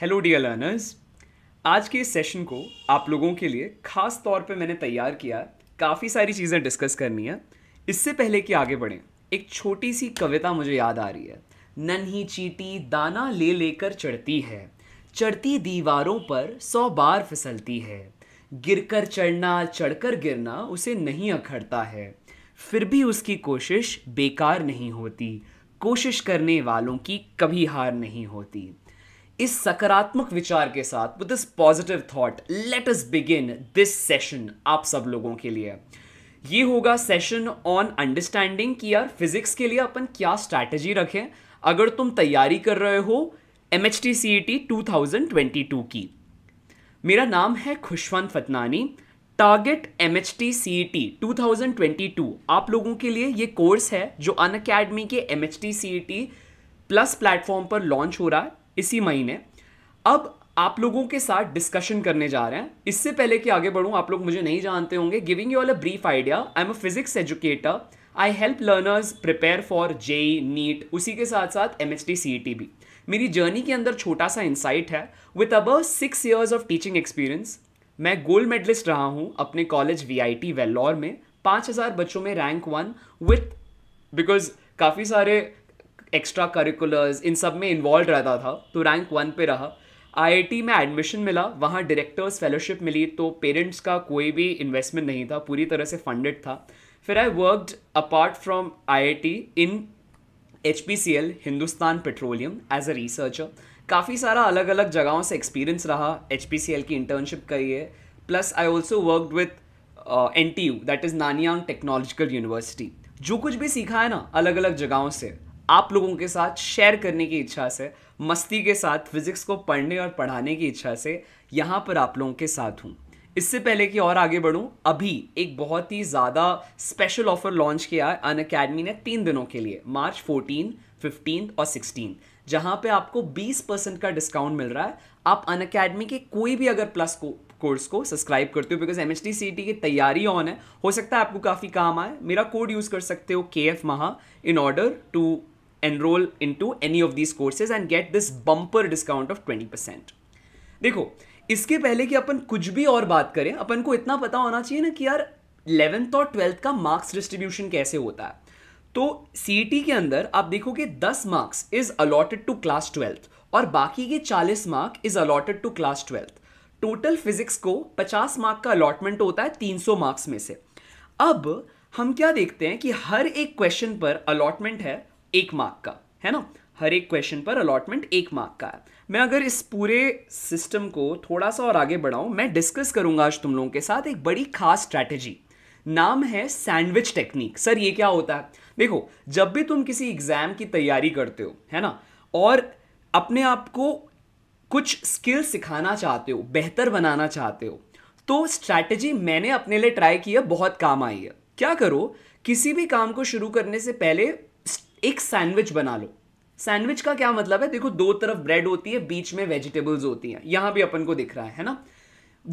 Hello dear learners आज के इस सेशन को आप लोगों के लिए खास तौर पे मैंने तैयार किया काफ़ी सारी चीज़ें डिस्कस करनी है इससे पहले कि आगे बढ़ें एक छोटी सी कविता मुझे याद आ रही है नन्ही चीटी दाना ले लेकर चढ़ती है चढ़ती दीवारों पर सौ बार फिसलती है गिरकर चढ़ना चढ़कर गिरना उसे नहीं अखड़ता है फिर भी उसकी कोशिश बेकार नहीं होती कोशिश करने वालों की कभी हार नहीं होती इस सकारात्मक विचार के साथ with this positive thought let us begin this session आप सब लोगों के लिए ये होगा सेशन ऑन अंडरस्टैंडिंग कि यार फिजिक्स के लिए अपन क्या स्ट्रैटेजी रखें अगर तुम तैयारी कर रहे हो M H T C E T two thousand twenty two की मेरा नाम है Khushwant Fatnani target M H T C E T two thousand twenty two आप लोगों के लिए ये कोर्स है जो अन अकेडमी के M H T C E T plus platform पर लॉन्च हो रहा है इसी महीने अब आप लोगों के साथ डिस्कशन करने जा रहे हैं इससे पहले कि आगे बढ़ूँ आप लोग मुझे नहीं जानते होंगे giving you all a brief idea I am a physics educator I help learners prepare for JEE NEET उसी के साथ साथ M S T C T भी मेरी जर्नी के अंदर छोटा सा इंसाइट है विथ अब six years of teaching experience मैं गोल्ड मेडलिस्ट रहा हूँ अपने college V I T Vellore में पाँच हज़ार बच्चों में रैंक वन विथ बिकॉज काफ़ी सारे एक्स्ट्रा करिकुलर्स इन सब में इन्वॉल्व रहता था तो रैंक वन पे रहा आईआईटी में एडमिशन मिला वहाँ डायरेक्टर्स फेलोशिप मिली तो पेरेंट्स का कोई भी इन्वेस्टमेंट नहीं था पूरी तरह से फंडेड था फिर I worked apart from I in H Hindustan Petroleum as a researcher काफ़ी सारा अलग अलग जगहों से एक्सपीरियंस रहा एच की इंटर्नशिप करी है plus I also worked with N T U that is Nanyang Technological University जो कुछ भी सीखा है ना अलग अलग जगहों से आप लोगों के साथ शेयर करने की इच्छा से मस्ती के साथ फिज़िक्स को पढ़ने और पढ़ाने की इच्छा से यहाँ पर आप लोगों के साथ हूँ इससे पहले कि और आगे बढ़ूँ अभी एक बहुत ही ज़्यादा स्पेशल ऑफर लॉन्च किया है अन अकेडमी ने तीन दिनों के लिए मार्च फोर्टीन फिफ्टीन और सिक्सटीन जहाँ पे आपको 20 परसेंट का डिस्काउंट मिल रहा है आप अन अकेडमी के कोई भी अगर प्लस को कोर्स को सब्सक्राइब करते हो बिकॉज एम एच की तैयारी ऑन है हो सकता है आपको काफ़ी काम आए मेरा कोड यूज़ कर सकते हो के एफ महा in order to enroll into any of these courses and get this bumper discount of 20%. देखो इसके पहले कि अपन कुछ भी और बात करें अपन को इतना पता होना चाहिए ना कि यार इलेवेंथ और ट्वेल्थ का मार्क्स डिस्ट्रीब्यूशन कैसे होता है तो सी e के अंदर आप देखोगे दस marks is allotted to class twelfth और बाकी के चालीस mark is allotted to class twelfth total physics को पचास मार्क का अलॉटमेंट होता है तीन सौ मार्क्स में से अब हम क्या देखते हैं कि हर एक क्वेश्चन पर अलॉटमेंट है एक मार्क का है ना हर एक क्वेश्चन पर अलॉटमेंट एक मार्क का है मैं अगर इस पूरे सिस्टम को थोड़ा सा और आगे बढ़ाऊं मैं डिस्कस करूंगा आज तुम लोगों के साथ एक बड़ी खास स्ट्रैटेजी नाम है सैंडविच टेक्निक सर ये क्या होता है देखो जब भी तुम किसी एग्ज़ाम की तैयारी करते हो है ना और अपने आप को कुछ स्किल सिखाना चाहते हो बेहतर बनाना चाहते हो तो स्ट्रैटेजी मैंने अपने लिए ट्राई किया बहुत काम आई है क्या करो किसी भी काम को शुरू करने से पहले एक सैंडविच बना लो सैंडविच का क्या मतलब है देखो दो तरफ ब्रेड होती है बीच में वेजिटेबल्स होती हैं यहां भी अपन को दिख रहा है, है ना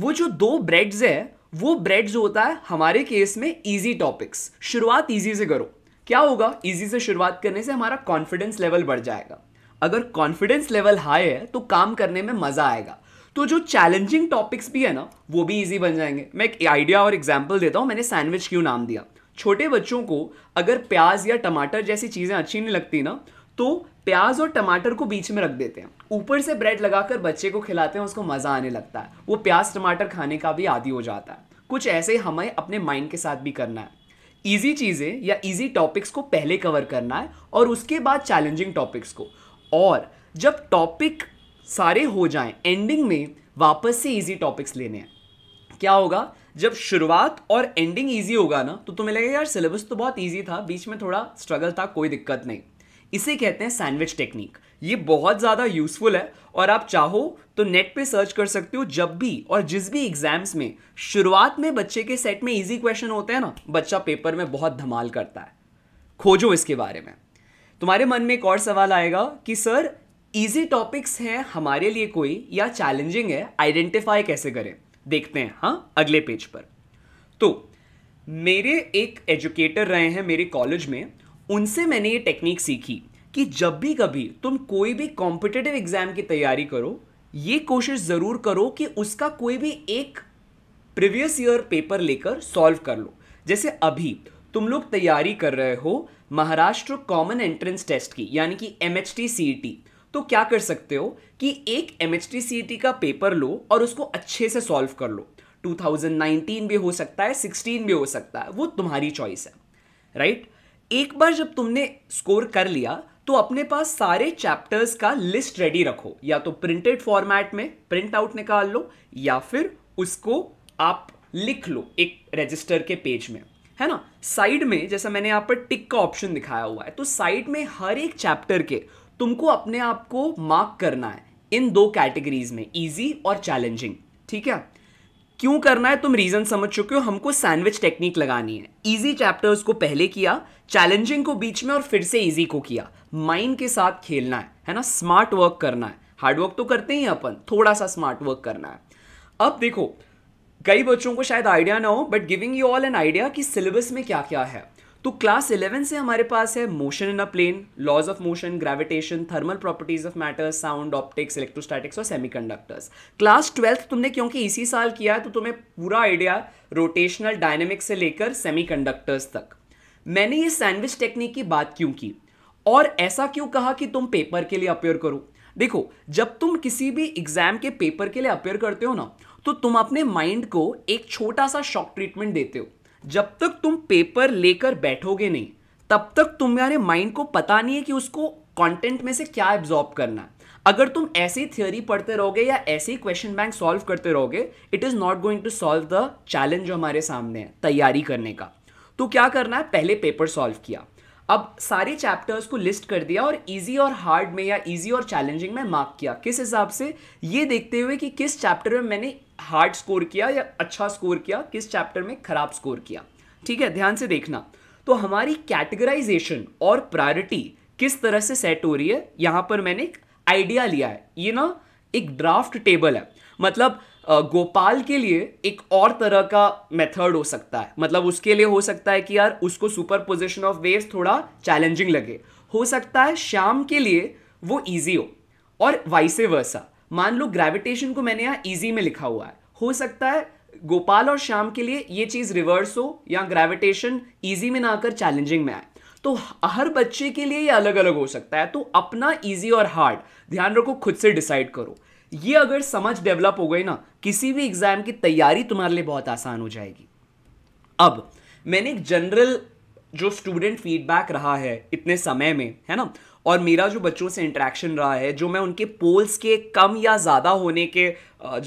वो जो दो ब्रेड्स है वो ब्रेड्स होता है हमारे केस में इजी टॉपिक्स शुरुआत इजी से करो क्या होगा इजी से शुरुआत करने से हमारा कॉन्फिडेंस लेवल बढ़ जाएगा अगर कॉन्फिडेंस लेवल हाई है तो काम करने में मज़ा आएगा तो जो चैलेंजिंग टॉपिक्स भी है ना वो भी इजी बन जाएंगे मैं एक आइडिया और एग्जाम्पल देता हूँ मैंने सैंडविच क्यों नाम दिया छोटे बच्चों को अगर प्याज या टमाटर जैसी चीज़ें अच्छी नहीं लगती ना तो प्याज और टमाटर को बीच में रख देते हैं ऊपर से ब्रेड लगाकर बच्चे को खिलाते हैं उसको मज़ा आने लगता है वो प्याज टमाटर खाने का भी आदि हो जाता है कुछ ऐसे ही हमें अपने माइंड के साथ भी करना है ईजी चीज़ें या ईजी टॉपिक्स को पहले कवर करना है और उसके बाद चैलेंजिंग टॉपिक्स को और जब टॉपिक सारे हो जाएं एंडिंग में वापस से ईजी टॉपिक्स लेने हैं क्या होगा जब शुरुआत और एंडिंग ईजी होगा ना तो तुम्हें लगेगा यार सिलेबस तो बहुत ईजी था बीच में थोड़ा स्ट्रगल था कोई दिक्कत नहीं इसे कहते हैं सैंडविच टेक्निक ये बहुत ज़्यादा यूज़फुल है और आप चाहो तो नेट पे सर्च कर सकते हो जब भी और जिस भी एग्जाम्स में शुरुआत में बच्चे के सेट में इजी क्वेश्चन होते हैं ना बच्चा पेपर में बहुत धमाल करता है खोजो इसके बारे में तुम्हारे मन में एक और सवाल आएगा कि सर ईजी टॉपिक्स हैं हमारे लिए कोई या चैलेंजिंग है आइडेंटिफाई कैसे करें देखते हैं हाँ अगले पेज पर तो मेरे एक एजुकेटर रहे हैं मेरे कॉलेज में उनसे मैंने ये टेक्निक सीखी कि जब भी कभी तुम कोई भी कॉम्पिटेटिव एग्जाम की तैयारी करो ये कोशिश ज़रूर करो कि उसका कोई भी एक प्रीवियस ईयर पेपर लेकर सॉल्व कर लो जैसे अभी तुम लोग तैयारी कर रहे हो महाराष्ट्र कॉमन एंट्रेंस टेस्ट की यानी कि M H T C E T तो क्या कर सकते हो कि एक एम एच e का पेपर लो और उसको अच्छे से सॉल्व कर लो 2019 भी हो सकता है 16 भी हो सकता है वो तुम्हारी चॉइस है राइट right? एक बार जब तुमने स्कोर कर लिया तो अपने पास सारे चैप्टर्स का लिस्ट रेडी रखो या तो प्रिंटेड फॉर्मेट में प्रिंट आउट निकाल लो या फिर उसको आप लिख लो एक रजिस्टर के पेज में है ना साइड में जैसा मैंने यहाँ पर टिक का ऑप्शन दिखाया हुआ है तो साइड में हर एक चैप्टर के तुमको अपने आप को मार्क करना है इन दो कैटेगरीज में ईजी और चैलेंजिंग ठीक है क्यों करना है तुम रीज़न समझ चुके हो हमको सैंडविच टेक्निक लगानी है ईजी चैप्टर्स को पहले किया चैलेंजिंग को बीच में और फिर से ईजी को किया माइंड के साथ खेलना है है ना स्मार्ट वर्क करना है हार्डवर्क तो करते ही अपन थोड़ा सा स्मार्ट वर्क करना है अब देखो कई बच्चों को शायद आइडिया ना हो but giving you all an idea कि सिलेबस में क्या क्या है तो क्लास इलेवन से हमारे पास है motion in a plane laws of motion gravitation thermal properties of matter sound optics electrostatics और सेमीकंडक्टर्स क्लास ट्वेल्थ तुमने क्योंकि इसी साल किया है तो तुम्हें पूरा आइडिया रोटेशनल डायनेमिक्स से लेकर सेमीकंडक्टर्स तक मैंने ये सैंडविच टेक्निक की बात क्यों की और ऐसा क्यों कहा कि तुम पेपर के लिए अपेयर करो देखो जब तुम किसी भी एग्जाम के पेपर के लिए अपेयर करते हो ना तो तुम अपने माइंड को एक छोटा सा शॉक ट्रीटमेंट देते हो जब तक तुम पेपर लेकर बैठोगे नहीं तब तक तुम्हारे माइंड को पता नहीं है कि उसको कंटेंट में से क्या एब्जॉर्ब करना है अगर तुम ऐसे थ्योरी पढ़ते रहोगे या ऐसे ही क्वेश्चन बैंक सॉल्व करते रहोगे it is not going to solve the challenge जो हमारे सामने है तैयारी करने का तो क्या करना है पहले पेपर सॉल्व किया अब सारे चैप्टर्स को लिस्ट कर दिया और इजी और हार्ड में या इजी और चैलेंजिंग में मार्क किया किस हिसाब से ये देखते हुए कि किस चैप्टर में मैंने हार्ड स्कोर किया या अच्छा स्कोर किया किस चैप्टर में खराब स्कोर किया ठीक है ध्यान से देखना तो हमारी कैटेगराइजेशन और प्रायोरिटी किस तरह से सेट हो रही है यहाँ पर मैंने एक आइडिया लिया है ये ना एक ड्राफ्ट टेबल है मतलब गोपाल के लिए एक और तरह का मेथड हो सकता है मतलब उसके लिए हो सकता है कि यार उसको सुपर पोजिशन ऑफ वेव्स थोड़ा चैलेंजिंग लगे हो सकता है श्याम के लिए वो ईजी हो और वाइसे वर्सा मान लो ग्रेविटेशन को मैंने यहाँ ईजी में लिखा हुआ है हो सकता है गोपाल और श्याम के लिए ये चीज़ रिवर्स हो या ग्रेविटेशन ईजी में ना आकर चैलेंजिंग में आए तो हर बच्चे के लिए ये अलग अलग हो सकता है तो अपना ईजी और हार्ड ध्यान रखो खुद से डिसाइड करो ये अगर समझ डेवलप हो गई ना किसी भी एग्जाम की तैयारी तुम्हारे लिए बहुत आसान हो जाएगी अब मैंने एक जनरल जो स्टूडेंट फीडबैक रहा है इतने समय में है ना और मेरा जो बच्चों से इंटरेक्शन रहा है जो मैं उनके पोल्स के कम या ज़्यादा होने के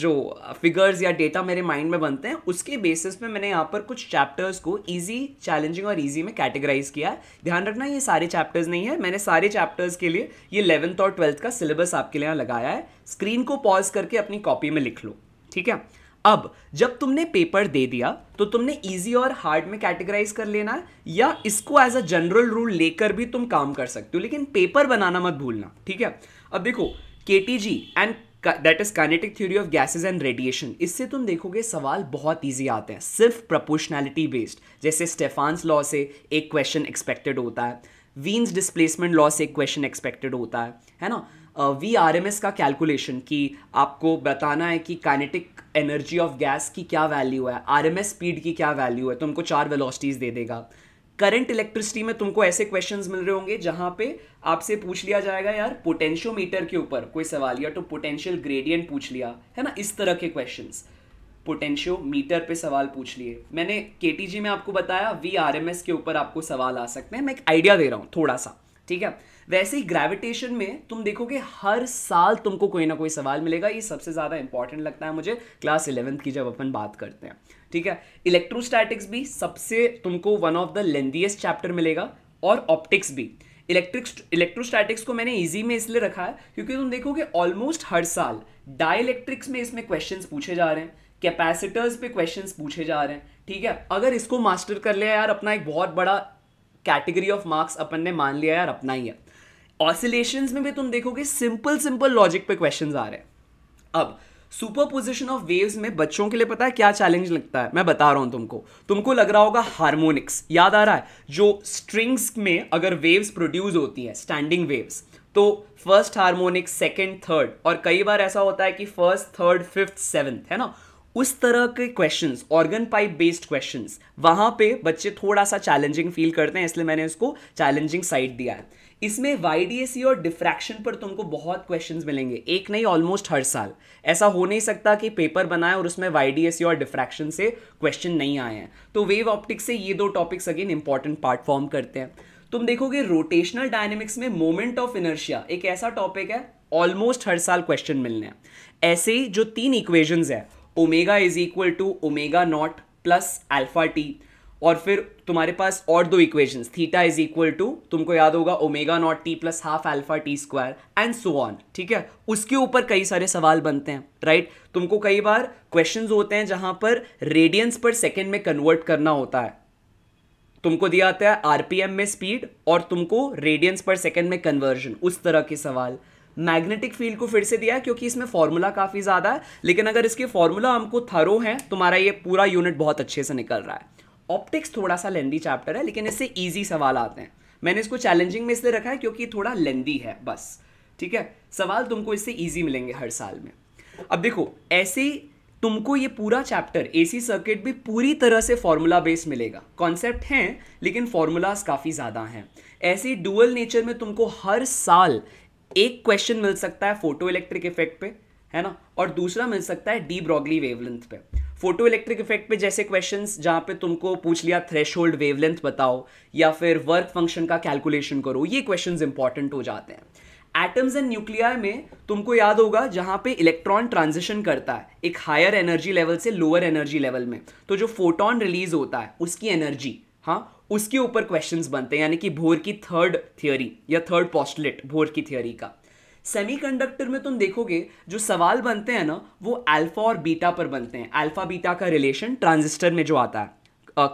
जो फिगर्स या डेटा मेरे माइंड में बनते हैं उसके बेसिस पे मैंने यहाँ पर कुछ चैप्टर्स को इजी चैलेंजिंग और इजी में कैटेगराइज किया है ध्यान रखना ये सारे चैप्टर्स नहीं है मैंने सारे चैप्टर्स के लिए ये इलेवंथ और ट्वेल्थ का सिलेबस आपके लिए यहाँ लगाया है स्क्रीन को पॉज करके अपनी कॉपी में लिख लो ठीक है अब जब तुमने पेपर दे दिया तो तुमने इजी और हार्ड में कैटेगराइज कर लेना है या इसको एज अ जनरल रूल लेकर भी तुम काम कर सकते हो लेकिन पेपर बनाना मत भूलना ठीक है अब देखो K T G and that is kinetic theory of gases and radiation इससे तुम देखोगे सवाल बहुत ईजी आते हैं सिर्फ प्रपोर्शनैलिटी बेस्ड जैसे स्टेफांस लॉ से एक क्वेश्चन एक्सपेक्टेड होता है वीन्स डिस्प्लेसमेंट लॉ से एक क्वेश्चन एक्सपेक्टेड होता है है ना वी आर एम एस का कैलकुलेशन कि आपको बताना है कि काइनेटिक एनर्जी ऑफ गैस की क्या वैल्यू है आर एम एस स्पीड की क्या वैल्यू है तुमको तो चार वेलोसिटीज़ दे देगा करंट इलेक्ट्रिसिटी में तुमको ऐसे क्वेश्चंस मिल रहे होंगे जहां पे आपसे पूछ लिया जाएगा यार पोटेंशियोमीटर के ऊपर कोई सवाल या तो पोटेंशियल ग्रेडियंट पूछ लिया है ना इस तरह के क्वेश्चंस पोटेंशियोमीटर पे सवाल पूछ लिए मैंने के में आपको बताया वी के ऊपर आपको सवाल आ सकते हैं मैं एक आइडिया दे रहा हूँ थोड़ा सा ठीक है वैसे ही ग्रेविटेशन में तुम देखोगे हर साल तुमको कोई ना कोई सवाल मिलेगा ये सबसे ज़्यादा इंपॉर्टेंट लगता है मुझे क्लास इलेवेंथ की जब अपन बात करते हैं ठीक है इलेक्ट्रोस्टैटिक्स भी सबसे तुमको one of the lengthiest chapter मिलेगा और ऑप्टिक्स भी इलेक्ट्रिक इलेक्ट्रोस्टैटिक्स को मैंने इजी में इसलिए रखा है क्योंकि तुम देखोगे ऑलमोस्ट हर साल डाइलेक्ट्रिक्स में इसमें क्वेश्चंस पूछे जा रहे हैं कैपेसिटर्स पे क्वेश्चंस पूछे जा रहे हैं ठीक है अगर इसको मास्टर कर लिया यार अपना एक बहुत बड़ा कैटेगरी ऑफ मार्क्स अपन ने मान लिया यार अपना ही है ऑसिलेशन में भी तुम देखोगे सिंपल सिंपल लॉजिक पे क्वेश्चन आ रहे हैं अब सुपर पोजिशन ऑफ वेव्स में बच्चों के लिए पता है क्या चैलेंज लगता है मैं बता रहा हूं तुमको तुमको लग रहा होगा हारमोनिक्स याद आ रहा है जो स्ट्रिंग्स में अगर वेव्स प्रोड्यूस होती है स्टैंडिंग वेव्स तो फर्स्ट हारमोनिक सेकेंड थर्ड और कई बार ऐसा होता है कि फर्स्ट थर्ड फिफ्थ सेवेंथ है ना उस तरह के question organ pipe based question वहां पे बच्चे थोड़ा सा चैलेंजिंग फील करते हैं इसलिए मैंने उसको चैलेंजिंग साइड दिया है इसमें वाई e और डिफ्रैक्शन पर तुमको बहुत क्वेश्चन मिलेंगे एक नहीं ऑलमोस्ट हर साल ऐसा हो नहीं सकता कि पेपर बनाए और उसमें वाई e और डिफ्रैक्शन से क्वेश्चन नहीं आए हैं तो वेव ऑप्टिक्स से ये दो topics again important part form करते हैं तुम देखोगे रोटेशनल डायनेमिक्स में मोमेंट ऑफ इनर्शिया एक ऐसा टॉपिक है ऑलमोस्ट हर साल क्वेश्चन मिलने हैं ऐसे जो तीन इक्वेजन्स है omega is equal to omega naught plus alpha T और फिर तुम्हारे पास और दो equations theta is equal to तुमको याद होगा omega naught T plus half alpha T square and so on ठीक है उसके ऊपर कई सारे सवाल बनते हैं राइट right? तुमको कई बार क्वेश्चंस होते हैं जहां पर रेडियंस पर सेकेंड में कन्वर्ट करना होता है तुमको दिया जाता है आरपीएम में स्पीड और तुमको रेडियंस पर सेकेंड में कन्वर्जन उस तरह के सवाल मैग्नेटिक फील्ड को फिर से दिया है क्योंकि इसमें फॉर्मूला काफ़ी ज़्यादा है लेकिन अगर इसके फॉर्मूला हमको थरो है तुम्हारा ये पूरा यूनिट बहुत अच्छे से निकल रहा है ऑप्टिक्स थोड़ा सा लेंदी चैप्टर है लेकिन इससे ईजी सवाल आते हैं मैंने इसको चैलेंजिंग में इसलिए रखा है क्योंकि थोड़ा लेंदी है बस ठीक है सवाल तुमको इससे ईजी मिलेंगे हर साल में अब देखो ऐसे तुमको ये पूरा चैप्टर एसी सर्किट भी पूरी तरह से फॉर्मूला बेस्ड मिलेगा कॉन्सेप्ट हैं लेकिन फॉर्मूलाज काफ़ी ज़्यादा हैं ऐसे डुअल नेचर में तुमको हर साल एक क्वेश्चन मिल सकता है फोटो इलेक्ट्रिक इफेक्ट पे है ना और दूसरा मिल सकता है डी ब्रॉगली वेवलेंथ पे फोटो इलेक्ट्रिक इफेक्ट पे जैसे क्वेश्चन जहाँ पे तुमको पूछ लिया थ्रेश होल्ड वेवलेंथ बताओ या फिर वर्क फंक्शन का कैलकुलेशन करो ये क्वेश्चन इंपॉर्टेंट हो जाते हैं एटम्स एंड न्यूक्लिया में तुमको याद होगा जहाँ पे इलेक्ट्रॉन ट्रांजिशन करता है एक हायर एनर्जी लेवल से लोअर एनर्जी लेवल में तो जो फोटोन रिलीज होता है उसकी एनर्जी हाँ उसके ऊपर क्वेश्चंस बनते हैं यानी कि भोर की थर्ड थियोरी या थर्ड पॉस्टलेट भोर की थियोरी का सेमीकंडक्टर में तुम देखोगे जो सवाल बनते हैं ना वो अल्फा और बीटा पर बनते हैं अल्फा बीटा का रिलेशन ट्रांजिस्टर में जो आता है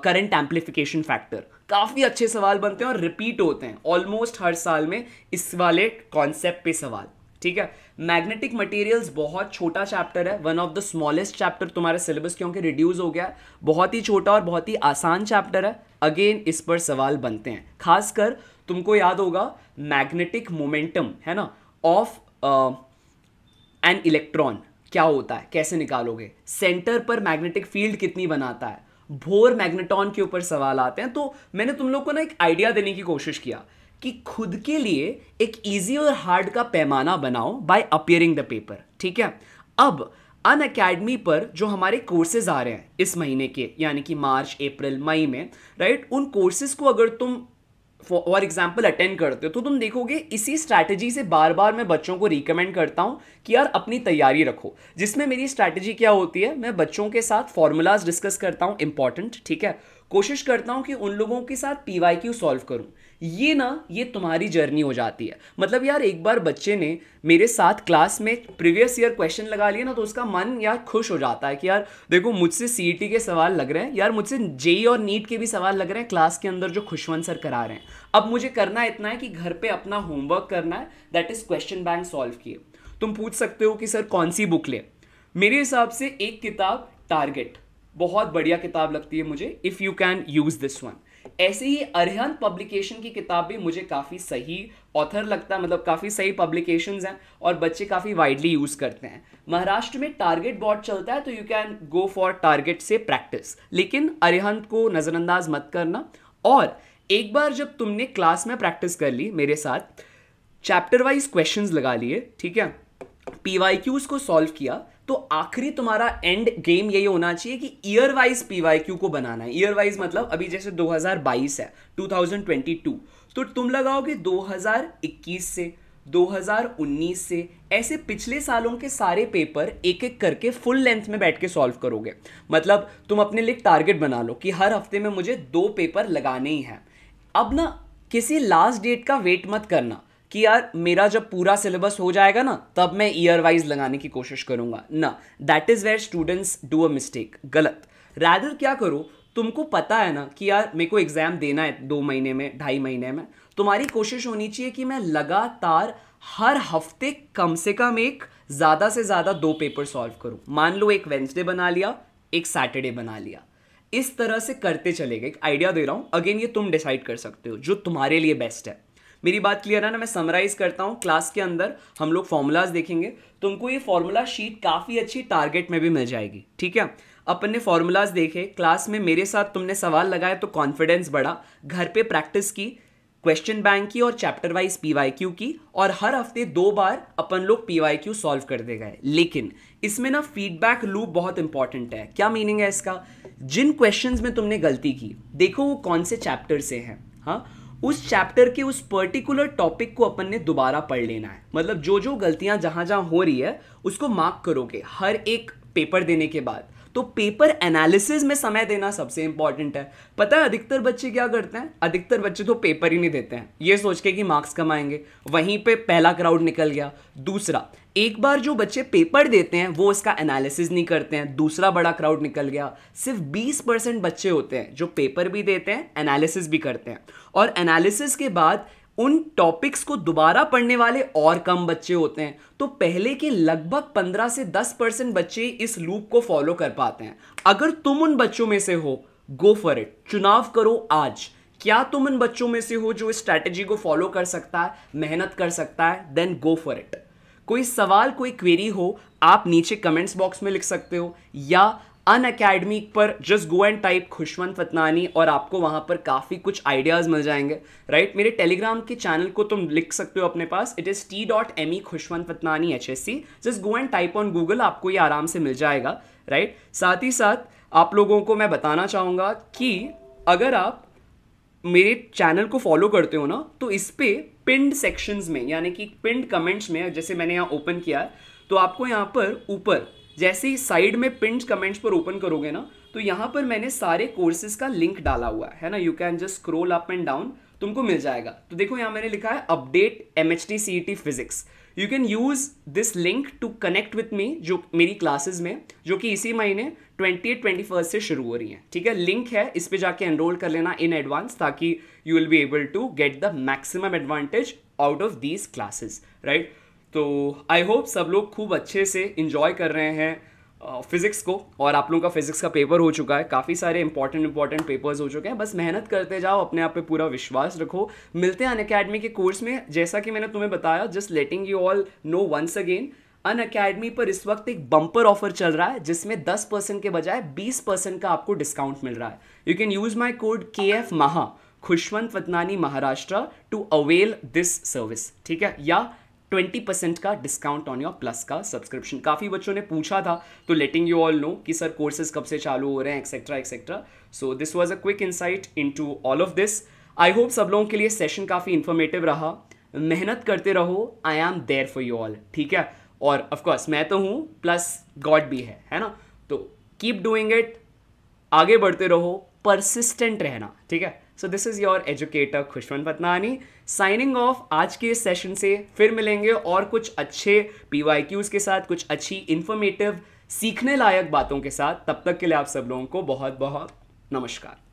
करंट एम्पलीफिकेशन फैक्टर काफ़ी अच्छे सवाल बनते हैं और रिपीट होते हैं ऑलमोस्ट हर साल में इस वाले कॉन्सेप्ट पे सवाल ठीक है मैग्नेटिक मटेरियल्स बहुत छोटा चैप्टर है one of the smallest chapter तुम्हारे सिलेबस क्योंकि रिड्यूस हो गया है बहुत ही छोटा और बहुत ही आसान चैप्टर है अगेन इस पर सवाल बनते हैं खासकर तुमको याद होगा मैग्नेटिक मोमेंटम है ना ऑफ एन इलेक्ट्रॉन क्या होता है कैसे निकालोगे सेंटर पर मैग्नेटिक फील्ड कितनी बनाता है भोर मैग्नेटॉन के ऊपर सवाल आते हैं तो मैंने तुम लोग को ना एक आइडिया देने की कोशिश किया कि खुद के लिए एक ईजी और हार्ड का पैमाना बनाओ बाय अपियरिंग द पेपर ठीक है अब अन अकेडमी पर जो हमारे कोर्सेज आ रहे हैं इस महीने के यानी कि मार्च अप्रैल मई में राइट उन कोर्सेज को अगर तुम फॉर एग्जाम्पल अटेंड करते हो तो तुम देखोगे इसी स्ट्रैटेजी से बार बार मैं बच्चों को रिकमेंड करता हूँ कि यार अपनी तैयारी रखो जिसमें मेरी स्ट्रैटेजी क्या होती है मैं बच्चों के साथ फॉर्मूलाज डिस्कस करता हूँ इंपॉर्टेंट ठीक है कोशिश करता हूँ कि उन लोगों के साथ पी वाई क्यू सॉल्व करूँ ये ना ये तुम्हारी जर्नी हो जाती है मतलब यार एक बार बच्चे ने मेरे साथ क्लास में प्रीवियस ईयर क्वेश्चन लगा लिया ना तो उसका मन यार खुश हो जाता है कि यार देखो मुझसे सी e के सवाल लग रहे हैं यार मुझसे जेई e और नीट e के भी सवाल लग रहे हैं क्लास के अंदर जो खुशवंत सर करा रहे हैं अब मुझे करना इतना है कि घर पर अपना होमवर्क करना है that is question bank solve किए तुम पूछ सकते हो कि सर कौन सी बुक ले मेरे हिसाब से एक किताब टारगेट बहुत बढ़िया किताब लगती है मुझे if you can use this one ऐसे ही अरहन पब्लिकेशन की किताब भी मुझे काफ़ी सही ऑथर लगता है मतलब काफ़ी सही पब्लिकेशंस हैं और बच्चे काफ़ी वाइडली यूज़ करते हैं महाराष्ट्र में टारगेट बॉट चलता है तो you can go for target से प्रैक्टिस लेकिन अरिहंत को नज़रअंदाज मत करना और एक बार जब तुमने क्लास में प्रैक्टिस कर ली मेरे साथ चैप्टर वाइज क्वेश्चंस लगा लिए ठीक है पी वाई क्यूज़ को सॉल्व किया तो आखिरी तुम्हारा एंड गेम यही होना चाहिए कि ईयर वाइज क्यू को बनाना है ईयर वाइज मतलब अभी जैसे 2022 है 2022 तो तुम लगाओगे 2021 से 2019 से ऐसे पिछले सालों के सारे पेपर एक एक करके फुल लेंथ में बैठ के सॉल्व करोगे मतलब तुम अपने लिए टारगेट बना लो कि हर हफ्ते में मुझे दो पेपर लगाने ही हैं अब ना किसी लास्ट डेट का वेट मत करना कि यार मेरा जब पूरा सिलेबस हो जाएगा ना तब मैं ईयर वाइज लगाने की कोशिश करूंगा ना that is where students do a mistake गलत रैदर क्या करो तुमको पता है ना कि यार मेरे को एग्ज़ाम देना है दो महीने में ढाई महीने में तुम्हारी कोशिश होनी चाहिए कि मैं लगातार हर हफ्ते कम से कम एक ज़्यादा से ज़्यादा दो पेपर सॉल्व करूँ मान लो एक वेंसडे बना लिया एक सैटरडे बना लिया इस तरह से करते चले गए एक आइडिया दे रहा हूँ अगेन ये तुम डिसाइड कर सकते हो जो तुम्हारे लिए बेस्ट है मेरी बात क्लियर है ना मैं समराइज करता हूँ क्लास के अंदर हम लोग फॉर्मूलाज देखेंगे तुमको ये फॉर्मूला शीट काफ़ी अच्छी टारगेट में भी मिल जाएगी ठीक है अपन ने फॉर्मूलाज देखे क्लास में मेरे साथ तुमने सवाल लगाया तो कॉन्फिडेंस बढ़ा घर पे प्रैक्टिस की क्वेश्चन बैंक की और चैप्टर वाइज पीवाईक्यू की और हर हफ्ते दो बार अपन लोग पीवाईक्यू सॉल्व कर दे गए लेकिन इसमें ना फीडबैक लूप बहुत इंपॉर्टेंट है क्या मीनिंग है इसका जिन क्वेश्चंस में तुमने गलती की देखो वो कौन से चैप्टर से हैं हाँ उस चैप्टर के उस पर्टिकुलर टॉपिक को अपन ने दोबारा पढ़ लेना है मतलब जो जो गलतियां जहां जहां हो रही है उसको मार्क करोगे हर एक पेपर देने के बाद तो पेपर एनालिसिस में समय देना सबसे इंपॉर्टेंट है पता है अधिकतर बच्चे क्या करते हैं अधिकतर बच्चे तो पेपर ही नहीं देते हैं ये सोच के कि मार्क्स कमाएंगे वहीं पे पहला क्राउड निकल गया दूसरा एक बार जो बच्चे पेपर देते हैं वो उसका एनालिसिस नहीं करते हैं दूसरा बड़ा क्राउड निकल गया सिर्फ 20 परसेंट बच्चे होते हैं जो पेपर भी देते हैं एनालिसिस भी करते हैं और एनालिसिस के बाद उन टॉपिक्स को दोबारा पढ़ने वाले और कम बच्चे होते हैं तो पहले के लगभग 15 से 10 परसेंट बच्चे इस लूप को फॉलो कर पाते हैं अगर तुम उन बच्चों में से हो गो फॉर इट चुनाव करो आज क्या तुम इन बच्चों में से हो जो इस स्ट्रैटेजी को फॉलो कर सकता है मेहनत कर सकता है देन गो फॉर इट कोई सवाल कोई क्वेरी हो आप नीचे कमेंट्स बॉक्स में लिख सकते हो या अन अकेडमिक पर just go and type Khushwant Fatnani और आपको वहाँ पर काफ़ी कुछ आइडियाज़ मिल जाएंगे राइट मेरे टेलीग्राम के चैनल को तुम लिख सकते हो अपने पास it is T dot M E Khushwant Fatnani H S C just go and type on Google आपको ये आराम से मिल जाएगा राइट साथ ही साथ आप लोगों को मैं बताना चाहूँगा कि अगर आप मेरे चैनल को फॉलो करते हो ना तो इस पर पिंड सेक्शंस में यानी कि पिंड कमेंट्स में जैसे मैंने यहाँ ओपन किया है तो आपको यहाँ पर ऊपर जैसे ही साइड में पिंड कमेंट्स पर ओपन करोगे ना तो यहाँ पर मैंने सारे कोर्सेज का लिंक डाला हुआ है ना you can just scroll up and down तुमको मिल जाएगा तो देखो यहाँ मैंने लिखा है update M H T C T physics you can use this link to connect with me जो मेरी क्लासेज में जो कि इसी महीने ट्वेंटी एट ट्वेंटी फर्स्ट से शुरू हो रही हैं ठीक है लिंक है इस पर जाके एनरोल कर लेना इन एडवांस ताकि you will be able to get the maximum advantage out of these classes right तो आई होप सब लोग खूब अच्छे से इंजॉय कर रहे हैं फिज़िक्स uh, को और आप लोगों का फिज़िक्स का पेपर हो चुका है काफ़ी सारे इंपॉर्टेंट इंपॉर्टेंट पेपर्स हो चुके हैं बस मेहनत करते जाओ अपने आप पे पूरा विश्वास रखो मिलते हैं अन अकेडमी के कोर्स में जैसा कि मैंने तुम्हें बताया just letting you all know once again Unacademy पर इस वक्त एक बम्पर ऑफर चल रहा है जिसमें दस परसेंट के बजाय बीस परसेंट का आपको डिस्काउंट मिल रहा है you can use my code K F महा Khushwant Vatnani Maharashtra to avail this service ठीक है या ट्वेंटी परसेंट का डिस्काउंट ऑन योर प्लस का सब्सक्रिप्शन काफ़ी बच्चों ने पूछा था तो लेटिंग यू ऑल नो कि सर कोर्सेज कब से चालू हो रहे हैं etcetera etcetera so this was a quick insight into all of this I hope सब लोगों के लिए सेशन काफ़ी इन्फॉर्मेटिव रहा मेहनत करते रहो I am there for you all ठीक है और ऑफकोर्स मैं तो हूँ प्लस गॉड भी है है ना तो कीप डूइंग इट आगे बढ़ते रहो परसिस्टेंट रहना ठीक है so this is your educator Khushwant Patnani signing off आज के इस सेशन से फिर मिलेंगे और कुछ अच्छे पी के साथ कुछ अच्छी इन्फॉर्मेटिव सीखने लायक बातों के साथ तब तक के लिए आप सब लोगों को बहुत बहुत नमस्कार